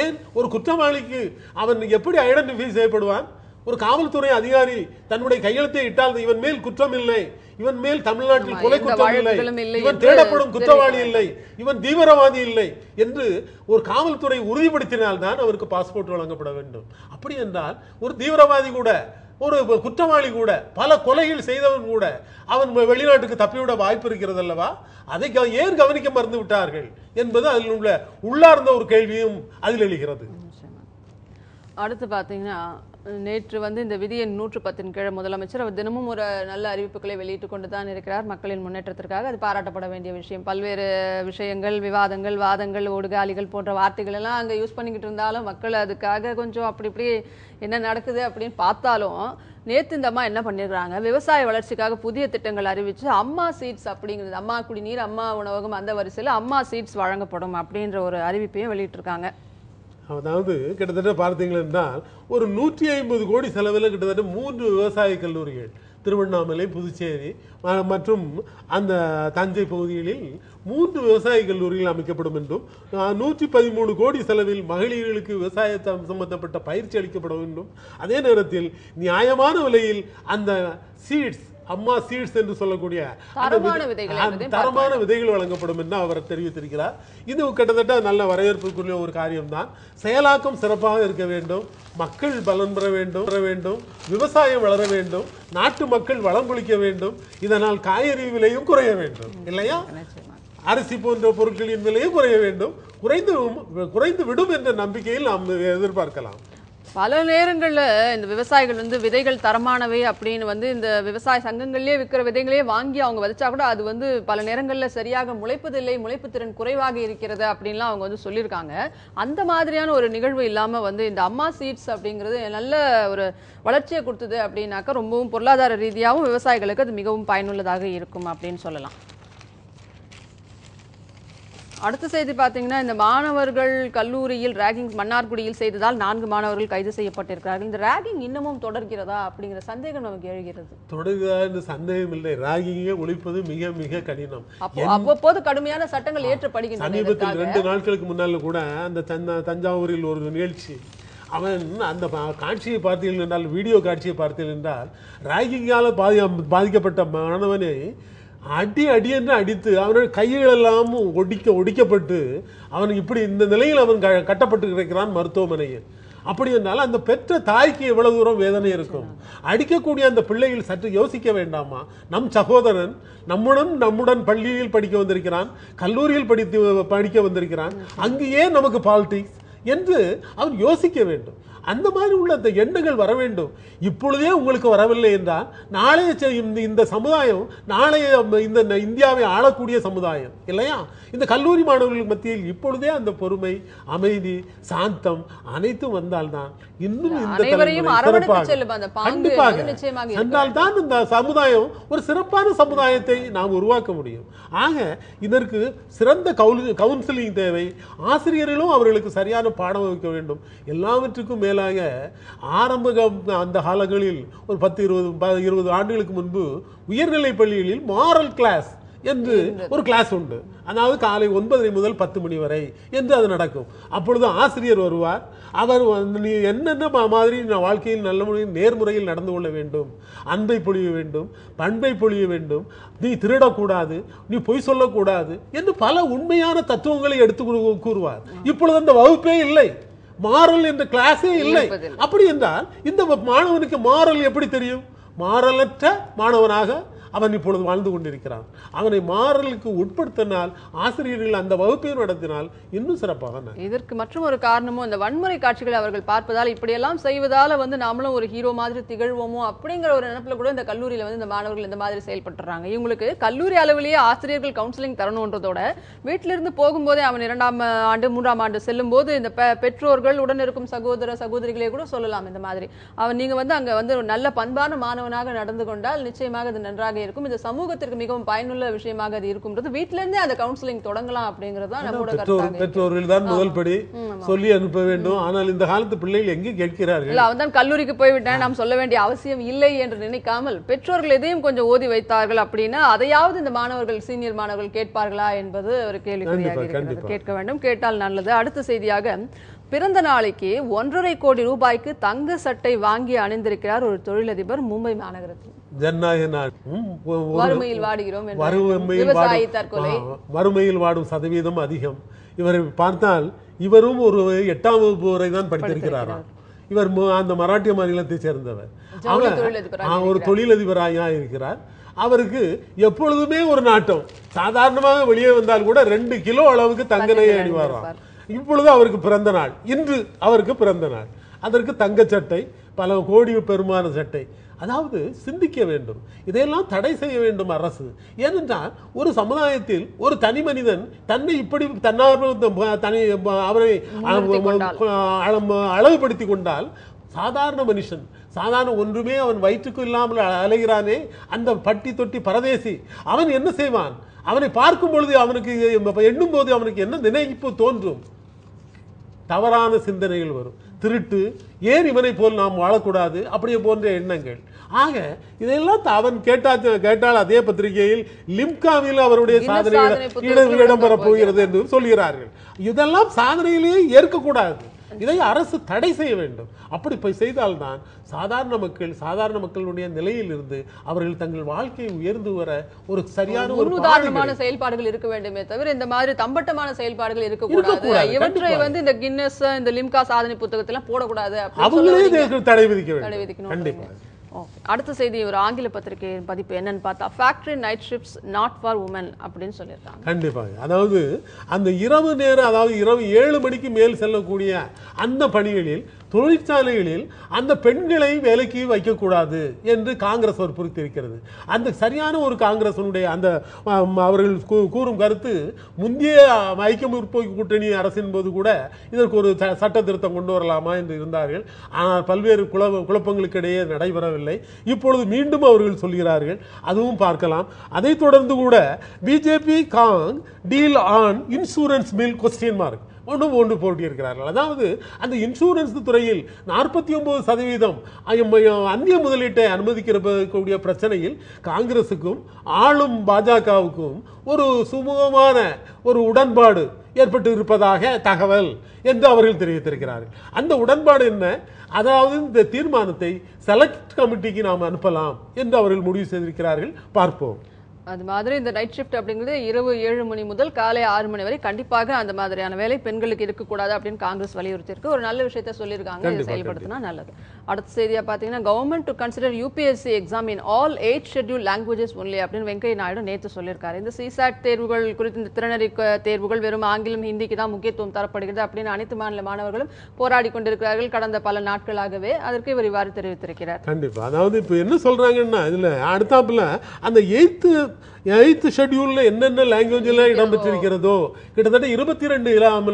ஏன் ஒரு குற்றவாளிக்கு அவன் எப்படி ஐடென்டிஃபை செய்யப்படுவான் ஒரு காவல்துறை அதிகாரி தன்னுடைய கையெழுத்தை இட்டால் இவன் மேல் குற்றம் இல்லை இவன் மேல் தமிழ்நாட்டில் கொலை குற்றம் இல்லை இவன் தேடப்படும் குற்றவாளி இல்லை இவன் தீவிரவாதி இல்லை என்று ஒரு காவல்துறை உறுதிப்படுத்தினால் தான் அவருக்கு பாஸ்போர்ட் வழங்கப்பட வேண்டும் அப்படி என்றால் ஒரு தீவிரவாதி கூட ஒரு குற்றவாளி கூட பல கொலைகள் செய்தவன் கூட அவன் வெளிநாட்டுக்கு தப்பிவிட வாய்ப்பு இருக்கிறது அல்லவா அதை ஏன் கவனிக்க மறந்து விட்டார்கள் என்பது அதில் உள்ள உள்ளார்ந்த ஒரு கேள்வியும் அதில் எழுகிறது அடுத்து பார்த்தீங்கன்னா நேற்று வந்து இந்த விதியின் நூற்று பத்தின் கீழே முதலமைச்சர் அவர் தினமும் ஒரு நல்ல அறிவிப்புகளை வெளியிட்டு கொண்டு தான் இருக்கிறார் மக்களின் முன்னேற்றத்திற்காக அது பாராட்டப்பட வேண்டிய விஷயம் பல்வேறு விஷயங்கள் விவாதங்கள் வாதங்கள் ஓடுகாலிகள் போன்ற வார்த்தைகள் எல்லாம் அங்கே யூஸ் பண்ணிக்கிட்டு இருந்தாலும் மக்கள் அதுக்காக கொஞ்சம் அப்படி இப்படி என்ன நடக்குது அப்படின்னு பார்த்தாலும் நேற்று இந்த அம்மா என்ன பண்ணியிருக்கிறாங்க விவசாய வளர்ச்சிக்காக புதிய திட்டங்கள் அறிவித்து அம்மா சீட்ஸ் அப்படிங்கிறது அம்மா குடிநீர் அம்மா உணவகம் அந்த வரிசையில் அம்மா சீட்ஸ் வழங்கப்படும் அப்படின்ற ஒரு அறிவிப்பையும் வெளியிட்டிருக்காங்க அதாவது கிட்டத்தட்ட பார்த்தீங்கள் என்றால் ஒரு நூற்றி ஐம்பது கோடி செலவில் கிட்டத்தட்ட மூன்று விவசாய கல்லூரிகள் திருவண்ணாமலை புதுச்சேரி மற்றும் அந்த தஞ்சை பகுதிகளில் மூன்று விவசாய கல்லூரிகள் அமைக்கப்படும் என்றும் நூற்றி பதிமூணு கோடி செலவில் மகளிர்களுக்கு விவசாய சம்பந்தப்பட்ட பயிற்சி அளிக்கப்படும் என்றும் அதே நேரத்தில் நியாயமான விலையில் அந்த சீட்ஸ் அம்மா சீட்ஸ் என்று சொல்லக்கூடிய தரமான விதைகள் வழங்கப்படும் என்று அவர் தெரிவித்திருக்கிறார் இது கிட்டத்தட்ட நல்ல வரவேற்புக்குரிய ஒரு காரியம் தான் செயலாக்கம் சிறப்பாக இருக்க வேண்டும் மக்கள் பலன் பெற வேண்டும் பெற வேண்டும் விவசாயம் வளர வேண்டும் நாட்டு மக்கள் வளம் கொளிக்க வேண்டும் இதனால் காய்கறி விலையும் குறைய வேண்டும் இல்லையா அரிசி போன்ற பொருட்களின் விலையும் குறைய வேண்டும் குறைந்து குறைந்து விடும் என்ற நம்பிக்கையில் நாம் எதிர்பார்க்கலாம் பல நேரங்களில் இந்த விவசாயிகள் வந்து விதைகள் தரமானவை அப்படின்னு வந்து இந்த விவசாய சங்கங்கள்லேயே விற்கிற விதைகளே வாங்கி அவங்க விதைச்சா கூட அது வந்து பல நேரங்களில் சரியாக முளைப்பதில்லை முளைப்பு திறன் குறைவாக இருக்கிறது அப்படின்லாம் அவங்க வந்து சொல்லியிருக்காங்க அந்த மாதிரியான ஒரு நிகழ்வு இல்லாமல் வந்து இந்த அம்மா சீட்ஸ் அப்படிங்கிறது நல்ல ஒரு வளர்ச்சியை கொடுத்தது அப்படின்னாக்கா ரொம்பவும் பொருளாதார ரீதியாகவும் விவசாயிகளுக்கு அது மிகவும் பயனுள்ளதாக இருக்கும் அப்படின்னு சொல்லலாம் அடுத்த செய்தி பார்த்தீங்கன்னா இந்த மாணவர்கள் கல்லூரியில் ரேகிங் மன்னார்குடியில் செய்ததால் நான்கு மாணவர்கள் கைது செய்யப்பட்டிருக்கிறார்கள் இந்த ரேகிங் இன்னமும் தொடர்கிறதா அப்படிங்கிற சந்தேகம் நமக்கு எழுகிறது தொடர்கிறதா சந்தேகம் இல்லை ரேகிங்கை ஒழிப்பது மிக மிக கடினம் அவ்வப்போது கடுமையான சட்டங்கள் ஏற்றப்படுகின்றன சமீபத்தில் ரெண்டு நாட்களுக்கு முன்னால கூட அந்த தஞ்சாவூரில் ஒரு நிகழ்ச்சி அவன் அந்த காட்சியை பார்த்தீர்கள் என்றால் வீடியோ காட்சியை பார்த்தீர்கள் என்றால் ரேகிங்கால் பாதி பாதிக்கப்பட்ட மாணவனை அடி அடி என்று அடித்து கைகள் எல்லாம் ஒடிக்க ஒடிக்கப்பட்டு அவன் இப்படி இந்த நிலையில் அவன் கட்டப்பட்டு கிடைக்கிறான் மருத்துவமனையில் அப்படி இருந்தாலும் அந்த பெற்ற தாய்க்கு எவ்வளவு தூரம் வேதனை இருக்கும் அடிக்கக்கூடிய அந்த பிள்ளைகள் சற்று யோசிக்க வேண்டாமா நம் சகோதரன் நம்முடன் நம்முடன் பள்ளியில் படிக்க வந்திருக்கிறான் கல்லூரியில் படித்து படிக்க வந்திருக்கிறான் அங்கேயே நமக்கு பாலிடிக்ஸ் என்று அவன் யோசிக்க வேண்டும் அந்த மாதிரி உள்ள அந்த எண்ணங்கள் வர வேண்டும் இப்பொழுதே உங்களுக்கு வரவில்லை என்றால் நாளைய இந்த சமுதாயம் நாளைய இந்த இந்தியாவை ஆளக்கூடிய சமுதாயம் இல்லையா இந்த கல்லூரி மாணவர்களுக்கு மத்தியில் இப்பொழுதே அந்த பொறுமை அமைதி சாந்தம் அனைத்தும் வந்தால்தான் இன்னும் இந்த கண்டிப்பாக என்றால்தான் இந்த சமுதாயம் ஒரு சிறப்பான சமுதாயத்தை நாம் உருவாக்க முடியும் ஆக இதற்கு சிறந்த கவுன்சிலிங் தேவை ஆசிரியர்களும் அவர்களுக்கு சரியான பாடம் வைக்க வேண்டும் எல்லாவற்றுக்கும் மேலாக ஆரம்ப அந்த காலங்களில் ஒரு பத்து இருபது இருபது ஆண்டுகளுக்கு முன்பு உயர்நிலை பள்ளிகளில் மாரல் கிளாஸ் என்று ஒரு கிளாஸ் உண்டு அதாவது காலை ஒன்பதரை முதல் பத்து மணி வரை என்று அது நடக்கும் அப்பொழுது ஆசிரியர் வருவார் அவர் நீ என்னென்ன மாதிரி வாழ்க்கையில் நல்ல முறையில் நேர்முறையில் நடந்து கொள்ள வேண்டும் அன்பை பொழிய வேண்டும் பண்பை பொழிய வேண்டும் நீ திருடக்கூடாது நீ பொய் சொல்லக்கூடாது என்று பல உண்மையான தத்துவங்களை எடுத்து கூறுவார் இப்பொழுது அந்த வகுப்பே இல்லை மாரல் என்ற கிளாஸே இல்லை அப்படி என்றால் இந்த மாணவனுக்கு மாரல் எப்படி தெரியும் மாரலற்ற மாணவனாக அவன் இப்பொழுது வாழ்ந்து கொண்டிருக்கிறான் அவனை மாறலுக்கு உட்படுத்தினால் ஆசிரியர்கள் அந்த வகுப்பை நடத்தினால் இன்னும் சிறப்பாக இதற்கு மற்றும் ஒரு காரணமும் இந்த வன்முறை காட்சிகளை அவர்கள் பார்ப்பதால் இப்படியெல்லாம் செய்வதால வந்து நாமளும் ஒரு ஹீரோ மாதிரி திகழ்வோமோ அப்படிங்கிற ஒரு நினைப்புல கூட இந்த கல்லூரியில வந்து இந்த மாணவர்கள் இந்த மாதிரி செயல்பட்டுறாங்க இவங்களுக்கு கல்லூரி அளவிலேயே ஆசிரியர்கள் கவுன்சிலிங் தரணுன்றதோட வீட்டிலிருந்து போகும்போதே அவன் இரண்டாம் ஆண்டு மூன்றாம் ஆண்டு செல்லும் போது இந்த பெற்றோர்கள் உடன் இருக்கும் சகோதர சகோதரிகளே கூட சொல்லலாம் இந்த மாதிரி அவன் நீங்க வந்து அங்க வந்து நல்ல பண்பான மாணவனாக நடந்து கொண்டால் நிச்சயமாக இது நன்றாக பயனுள்ளதாக இருக்கும் இந்த சமூகத்திற்கு மிகவும் பயனுள்ள விஷயமாக அது இருக்கும்ன்றது வீட்டில இருந்தே அந்த கவுன்சிலிங் தொடங்கலாம் தான் நம்மளோட பெற்றோர்கள் தான் முதல் படி சொல்லி அனுப்ப வேண்டும் ஆனால் இந்த காலத்து பிள்ளைகள் கேட்கிறார்கள் இல்ல அவன் தான் கல்லூரிக்கு போய்விட்டேன் நாம் சொல்ல வேண்டிய அவசியம் இல்லை என்று நினைக்காமல் பெற்றோர்கள் எதையும் கொஞ்சம் ஓதி வைத்தார்கள் அப்படின்னா அதையாவது இந்த மாணவர்கள் சீனியர் மாணவர்கள் கேட்பார்களா என்பது ஒரு கேள்விக்குறியாக இருக்கிறது கேட்க வேண்டும் கேட்டால் நல்லது அடுத்த செய்தியாக பிறந்த நாளைக்கு ஒன்றரை கோடி ரூபாய்க்கு தங்க சட்டை வாங்கி அணிந்திருக்கிறார் ஒரு தொழிலதிபர் மும்பை மாநகரத்தில் ஜனநாயக வறுமையில் வறுமையில் வாடும் சதவீதம் அதிகம் இவரை பார்த்தால் இவரும் ஒரு எட்டாம் வகுப்பு வரை தான் படித்திருக்கிறாராம் இவர் அந்த மராட்டிய மாநிலத்தை சேர்ந்தவர் ஒரு தொழிலதிபராக இருக்கிறார் அவருக்கு எப்பொழுதுமே ஒரு நாட்டம் சாதாரணமாக வெளியே வந்தால் கூட ரெண்டு கிலோ அளவுக்கு தங்க நகை அணிவாராம் இப்பொழுது அவருக்கு பிறந்த நாள் இன்று அவருக்கு பிறந்த நாள் அதற்கு தங்க சட்டை பல கோடி பெருமான சட்டை அதாவது சிந்திக்க வேண்டும் இதையெல்லாம் தடை செய்ய வேண்டும் அரசு ஏனென்றால் ஒரு சமுதாயத்தில் ஒரு தனி மனிதன் தன்னை இப்படி தன்னார்வ தனி அவரை அளவுபடுத்தி கொண்டால் சாதாரண மனுஷன் சாதாரண ஒன்றுமே அவன் வயிற்றுக்கு இல்லாமல் அலைகிறானே அந்த பட்டி தொட்டி பரதேசி அவன் என்ன செய்வான் அவனை பார்க்கும் பொழுது அவனுக்கு எண்ணும் போது அவனுக்கு என்ன நினைப்பு தோன்றும் தவறான சிந்தனைகள் வரும் திருட்டு ஏன் இவனை போல் நாம் வாழக்கூடாது அப்படியே போன்ற எண்ணங்கள் ஆக இதையெல்லாம் அவன் கேட்டா கேட்டால் அதே பத்திரிகையில் லிம்காவில் அவருடைய சாதனை இடம் இடம்பெறப் போகிறது என்று சொல்கிறார்கள் இதெல்லாம் சாதனையிலேயே ஏற்கக்கூடாது இதை அரசு தடை செய்ய வேண்டும் அப்படி போய் செய்தால்தான் சாதாரண மக்கள் சாதாரண மக்களுடைய நிலையில் இருந்து அவர்கள் தங்கள் வாழ்க்கையை உயர்ந்து வர ஒரு சரியான ஒரு உதாரணமான செயல்பாடுகள் இருக்க வேண்டுமே தவிர இந்த மாதிரி தம்பட்டமான செயல்பாடுகள் இருக்கக்கூடாது இவற்றை வந்து இந்த கின்னஸ் இந்த லிம்கா சாதனை புத்தகத்தெல்லாம் போடக்கூடாது அவங்களே தடை விதிக்க வேண்டும் கண்டிப்பாக ஓகே அடுத்த செய்தி ஒரு ஆங்கில பத்திரிகை பதிப்பு என்னன்னு பார்த்தா factory night shifts not for women அப்படின்னு சொல்லியிருக்காங்க கண்டிப்பாக அதாவது அந்த இரவு நேரம் அதாவது இரவு ஏழு மணிக்கு மேல் செல்லக்கூடிய அந்த பணிகளில் தொழிற்சாலைகளில் அந்த பெண்களை வேலைக்கு வைக்கக்கூடாது என்று காங்கிரஸ் வற்புறுத்தியிருக்கிறது அந்த சரியான ஒரு காங்கிரசனுடைய அந்த அவர்கள் கூறும் கருத்து முந்தைய ஐக்கிய முற்போக்கு கூட்டணி அரசின் போது கூட இதற்கு ஒரு சட்ட திருத்தம் கொண்டு வரலாமா என்று இருந்தார்கள் ஆனால் பல்வேறு குழப்பங்களுக்கு இடையே நடைபெறவில்லை இப்பொழுது மீண்டும் அவர்கள் சொல்கிறார்கள் அதுவும் பார்க்கலாம் அதைத் தொடர்ந்து கூட BJP Cong deal on insurance மில் கொஸ்டின் மார்க் ஒன்று ஒன்று போட்டியிருக்கிறார்கள் அதாவது அந்த இன்சூரன்ஸ் துறையில் நாற்பத்தி ஒன்பது சதவீதம் அந்நிய முதலீட்டை அனுமதிக்கிறக்கூடிய பிரச்சனையில் காங்கிரஸுக்கும் ஆளும் பாஜகவுக்கும் ஒரு சுமூகமான ஒரு உடன்பாடு ஏற்பட்டு இருப்பதாக தகவல் என்று அவர்கள் தெரிவித்திருக்கிறார்கள் அந்த உடன்பாடு என்ன அதாவது இந்த தீர்மானத்தை செலக்ட் கமிட்டிக்கு நாம் அனுப்பலாம் என்று அவர்கள் முடிவு செய்திருக்கிறார்கள் பார்ப்போம் அது மாதிரி இந்த நைட் ஷிஃப்ட் அப்படிங்கிறது இரவு ஏழு மணி முதல் காலை ஆறு மணி வரை கண்டிப்பாக அந்த மாதிரியான வேலை பெண்களுக்கு இருக்கக்கூடாது அப்படின்னு காங்கிரஸ் வலியுறுத்தி இருக்கு ஒரு நல்ல விஷயத்த சொல்லியிருக்காங்க இதை செயல்படுத்தினா நல்லது அடுத்த செய்தியாக பார்த்தீங்கன்னா government to consider UPSC exam in all eight schedule languages only அப்படின்னு வெங்கையா நாயுடு நேற்று சொல்லியிருக்காரு இந்த சிசாட் தேர்வுகள் குறித்து இந்த திறனறி தேர்வுகள் வெறும் ஆங்கிலம் ஹிந்திக்கு தான் முக்கியத்துவம் தரப்படுகிறது அப்படின்னு அனைத்து மாநில மாணவர்களும் போராடி கொண்டிருக்கிறார்கள் கடந்த பல நாட்களாகவே அதற்கு இவர் இவ்வாறு தெரிவித்திருக்கிறார் கண்டிப்பா அதாவது இப்போ என்ன சொல்றாங்கன்னா இதுல அடுத்தாப்புல அந்த எயித்து எயித்து ஷெட்யூலில் என்னென்ன லாங்குவேஜில் இடம்பெற்றிருக்கிறதோ கிட்டத்தட்ட இருபத்தி ரெண்டு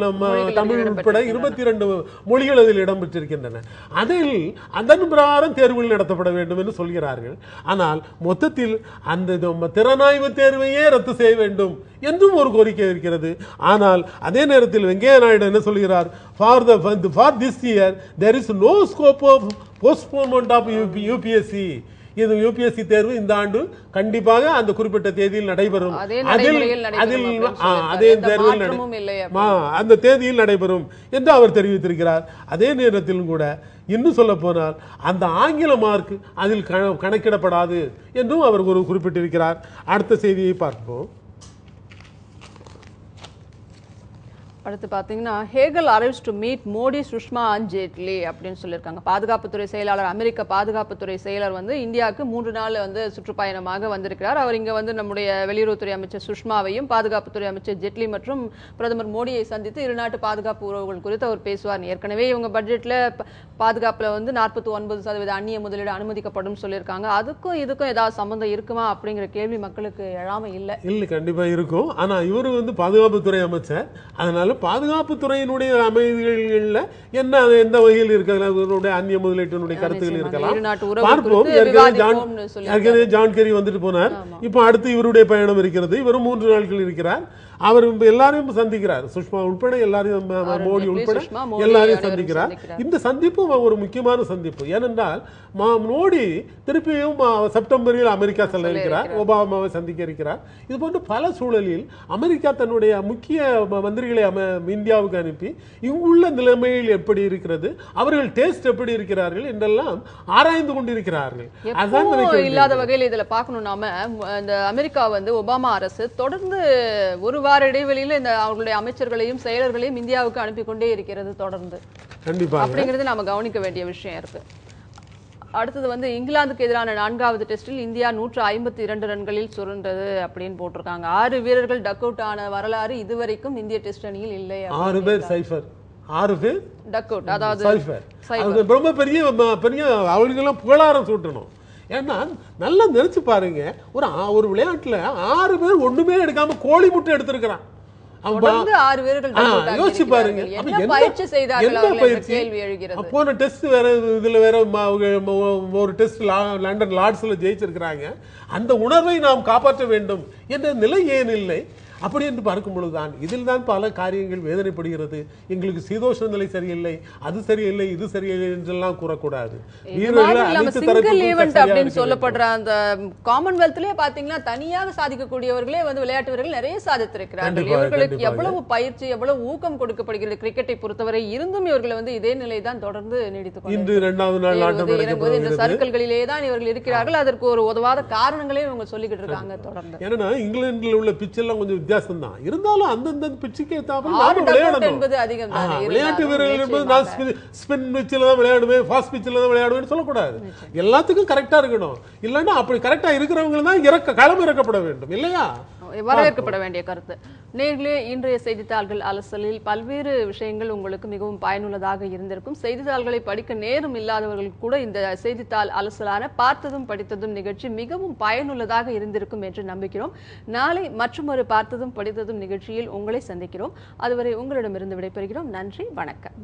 நம்ம தமிழ் உட்பட இருபத்தி ரெண்டு மொழிகள் அதில் இடம்பெற்றிருக்கின்றன அதில் அதன் பிரகாரம் தேர்வுகள் நடத்தப்பட வேண்டும் என்று சொல்கிறார்கள் ஆனால் மொத்தத்தில் அந்த திறனாய்வு தேர்வையே ரத்து செய்ய வேண்டும் என்றும் ஒரு கோரிக்கை இருக்கிறது ஆனால் அதே நேரத்தில் வெங்கையா நாயுடு என்ன சொல்கிறார் for the for this year there is no scope of postponement of UPSC இது யூபிஎஸ்சி தேர்வு இந்த ஆண்டு கண்டிப்பாக அந்த குறிப்பிட்ட தேதியில் நடைபெறும் அதே தேர்வில் அந்த தேதியில் நடைபெறும் என்று அவர் தெரிவித்திருக்கிறார் அதே நேரத்திலும் கூட இன்னும் சொல்ல போனால் அந்த ஆங்கில மார்க் அதில் கணக்கிடப்படாது என்றும் அவர் ஒரு குறிப்பிட்டிருக்கிறார் அடுத்த செய்தியை பார்ப்போம் அடுத்து பார்த்தீங்கன்னா Hagel arrives to meet Modi Sushma and Jaitley அப்படின்னு சொல்லியிருக்காங்க பாதுகாப்புத்துறை செயலாளர் அமெரிக்க பாதுகாப்புத்துறை செயலர் வந்து இந்தியாவுக்கு மூன்று நாள் வந்து சுற்றுப்பயணமாக வந்திருக்கிறார் அவர் இங்கே வந்து நம்முடைய வெளியுறவுத்துறை அமைச்சர் சுஷ்மாவையும் பாதுகாப்புத்துறை அமைச்சர் ஜேட்லி மற்றும் பிரதமர் மோடியை சந்தித்து இருநாட்டு பாதுகாப்பு உறவுகள் குறித்து அவர் பேசுவார் ஏற்கனவே இவங்க பட்ஜெட்டில் பாதுகாப்பில் வந்து நாற்பத்தி ஒன்பது சதவீத அந்நிய முதலீடு அனுமதிக்கப்படும் சொல்லியிருக்காங்க அதுக்கும் இதுக்கும் ஏதாவது சம்மந்தம் இருக்குமா அப்படிங்கிற கேள்வி மக்களுக்கு எழாமல் இல்லை இல்லை கண்டிப்பாக இருக்கும் ஆனால் இவர் வந்து பாதுகாப்புத்துறை அமைச்சர் அதனால பாதுகாப்பு பாதுகாப்புத்துறையினுடைய அமைதிகளில் என்ன எந்த வகையில் இருக்கிற அந்நிய முதலீட்டினுடைய கருத்துகள் இருக்கலாம் பார்ப்போம் ஏற்கனவே ஜான் கெரி வந்துட்டு போனார் இப்போ அடுத்து இவருடைய பயணம் இருக்கிறது இவரும் மூன்று நாட்கள் இருக்கிறார் அவர் எல்லாரையும் சந்திக்கிறார் சுஷ்மா உட்பட எல்லாரையும் மோடி உட்பட எல்லாரையும் சந்திக்கிறார் இந்த சந்திப்பும் ஒரு முக்கியமான சந்திப்பு ஏனென்றால் மோடி திருப்பியும் செப்டம்பரில் அமெரிக்கா செல்ல இருக்கிறார் ஒபாமாவை சந்திக்க இருக்கிறார் இது போன்ற பல சூழலில் அமெரிக்கா தன்னுடைய முக்கிய மந்திரிகளை இந்தியாவுக்கு அனுப்பி இங்குள்ள நிலைமையில் எப்படி இருக்கிறது அவர்கள் டேஸ்ட் எப்படி இருக்கிறார்கள் என்றெல்லாம் ஆராய்ந்து கொண்டிருக்கிறார்கள் இல்லாத வகையில் இதில் பார்க்கணும் நாம இந்த அமெரிக்கா வந்து ஒபாமா அரசு தொடர்ந்து ஒரு வார இடைவெளியில் இந்த அவர்களுடைய அமைச்சர்களையும் செயலர்களையும் இந்தியாவுக்கு அனுப்பி கொண்டே இருக்கிறது தொடர்ந்து கண்டிப்பா அப்படிங்கிறது நாம கவனிக்க வேண்டிய விஷயம் இருக்கு அடுத்தது வந்து இங்கிலாந்துக்கு எதிரான நான்காவது டெஸ்டில் இந்தியா நூற்று ஐம்பத்தி இரண்டு ரன்களில் சுருண்டது அப்படின்னு போட்டிருக்காங்க ஆறு வீரர்கள் டக் அவுட் ஆன வரலாறு இதுவரைக்கும் இந்திய டெஸ்ட் அணியில் இல்லை ஆறு பேர் சைஃபர் ஆறு பேர் டக் அவுட் அதாவது ரொம்ப பெரிய பெரிய அவங்களுக்கெல்லாம் புகழாரம் சூட்டணும் ஏன்னா நல்லா நினச்சி பாருங்க ஒரு ஒரு விளையாட்டில் ஆறு பேர் ஒன்றுமே எடுக்காம கோழி முட்டை எடுத்திருக்கிறான் யோசிச்சு பாருங்க போன டெஸ்ட் வேற இதுல வேற ஒரு டெஸ்ட் லண்டன் லார்ட்ஸ்ல ஜெயிச்சிருக்கிறாங்க அந்த உணர்வை நாம் காப்பாற்ற வேண்டும் என்ற நிலை ஏன் இல்லை அப்படி என்று பார்க்கும் பொழுதுதான் இதில் தான் பல காரியங்கள் வேதனைப்படுகிறது எங்களுக்கு சீதோஷ நிலை சரியில்லை அது சரியில்லை இது சரியில்லை என்றெல்லாம் கூறக்கூடாது அந்த காமன்வெல்த்லயே பாத்தீங்கன்னா தனியாக சாதிக்கக்கூடியவர்களே வந்து விளையாட்டு வீரர்கள் நிறைய சாதித்திருக்கிறார்கள் இவர்களுக்கு எவ்வளவு பயிற்சி எவ்வளவு ஊக்கம் கொடுக்கப்படுகிறது கிரிக்கெட்டை பொறுத்தவரை இருந்தும் இவர்களை வந்து இதே நிலை தான் தொடர்ந்து நீடித்து இன்று இரண்டாவது நாள் ஆட்டம் இந்த சர்க்கிள்களிலே தான் இவர்கள் இருக்கிறார்கள் அதற்கு ஒரு உதவாத காரணங்களே இவங்க சொல்லிக்கிட்டு இருக்காங்க தொடர்ந்து ஏன்னா இங்கிலாந்துல உள்ள பிச்செல்லாம் கொஞ்சம் வித்தியாசம் தான் இருந்தாலும் அந்தந்த பிச்சுக்கு ஏற்றாமல் விளையாடணும் விளையாட்டு வீரர்கள் என்பது நான் ஸ்பின் பிச்சில் தான் விளையாடுவேன் ஃபாஸ்ட் பிச்சில் தான் விளையாடுவேன்னு சொல்லக்கூடாது எல்லாத்துக்கும் கரெக்டாக இருக்கணும் இல்லைன்னா அப்படி கரெக்டாக இருக்கிறவங்க தான் இறக்க களம் இறக்கப்பட வேண்டும் இல்லையா வரவேற்கப்பட வேண்டிய கருத்து நேர்களே இன்றைய செய்தித்தாள்கள் அலசலில் பல்வேறு விஷயங்கள் உங்களுக்கு மிகவும் பயனுள்ளதாக இருந்திருக்கும் செய்தித்தாள்களை படிக்க நேரம் இல்லாதவர்கள் கூட இந்த செய்தித்தாள் அலசலான பார்த்ததும் படித்ததும் நிகழ்ச்சி மிகவும் பயனுள்ளதாக இருந்திருக்கும் என்று நம்புகிறோம் நாளை மற்றொரு பார்த்ததும் படித்ததும் நிகழ்ச்சியில் உங்களை சந்திக்கிறோம் அதுவரை உங்களிடமிருந்து விடைபெறுகிறோம் நன்றி வணக்கம்